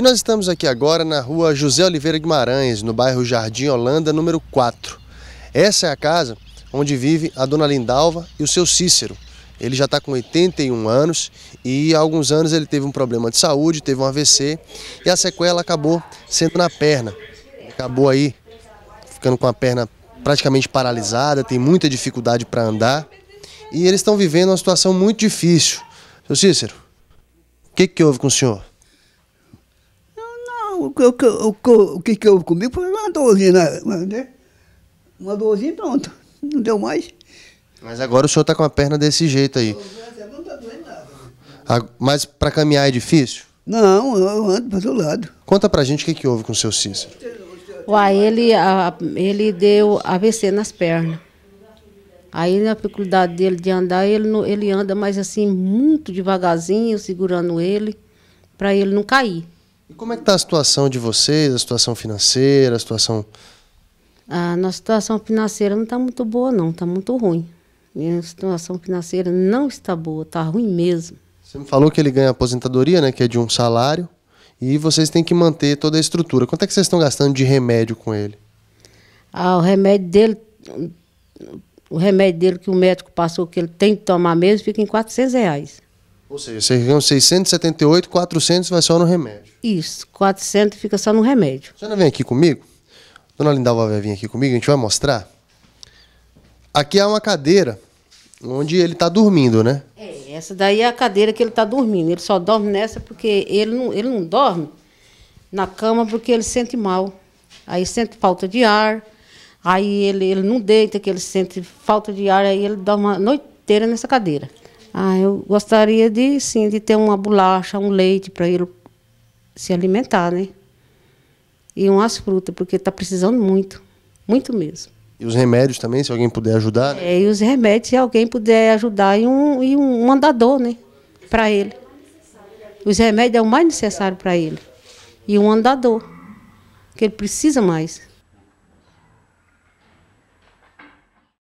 E nós estamos aqui agora na rua José Oliveira Guimarães, no bairro Jardim Holanda, número 4. Essa é a casa onde vive a dona Lindalva e o seu Cícero. Ele já está com 81 anos e há alguns anos ele teve um problema de saúde, teve um AVC e a sequela acabou sendo na perna. Acabou aí ficando com a perna praticamente paralisada, tem muita dificuldade para andar e eles estão vivendo uma situação muito difícil. Seu Cícero, o que, que houve com o senhor? o que, o, o, que, o que, que houve comigo foi uma dorzinha, né? Uma dorzinha e pronto. Não deu mais. Mas agora o senhor está com a perna desse jeito aí. Não tá doendo nada. mas para caminhar é difícil? Não, eu ando para outro lado. Conta pra gente o que, que houve com o seu Cícero. Uai, ele, a, ele deu AVC nas pernas. Aí na dificuldade dele de andar, ele, ele anda, mais assim, muito devagarzinho, segurando ele, para ele não cair. E como é que está a situação de vocês, a situação financeira, a situação... A nossa situação financeira não está muito boa, não. Está muito ruim. Minha situação financeira não está boa, está ruim mesmo. Você me falou que ele ganha aposentadoria, né? Que é de um salário. E vocês têm que manter toda a estrutura. Quanto é que vocês estão gastando de remédio com ele? Ah, o remédio dele... O remédio dele que o médico passou, que ele tem que tomar mesmo, fica em 400 reais. Ou seja, vocês ganham 678, 400 vai só no remédio. Isso, 400 fica só no remédio. Você não vem aqui comigo? Dona Lindalva vai vir aqui comigo, a gente vai mostrar. Aqui há uma cadeira onde ele está dormindo, né? É, essa daí é a cadeira que ele está dormindo. Ele só dorme nessa porque ele não, ele não dorme na cama porque ele sente mal. Aí sente falta de ar, aí ele, ele não deita, que ele sente falta de ar, aí ele dorme a noite inteira nessa cadeira. Ah, eu gostaria de, sim, de ter uma bolacha, um leite para ele se alimentar, né? E umas frutas, porque está precisando muito, muito mesmo. E os remédios também, se alguém puder ajudar? Né? É, e os remédios, se alguém puder ajudar, e um, e um andador, né? Para ele. Os remédios é o mais necessário para ele. E um andador, que ele precisa mais.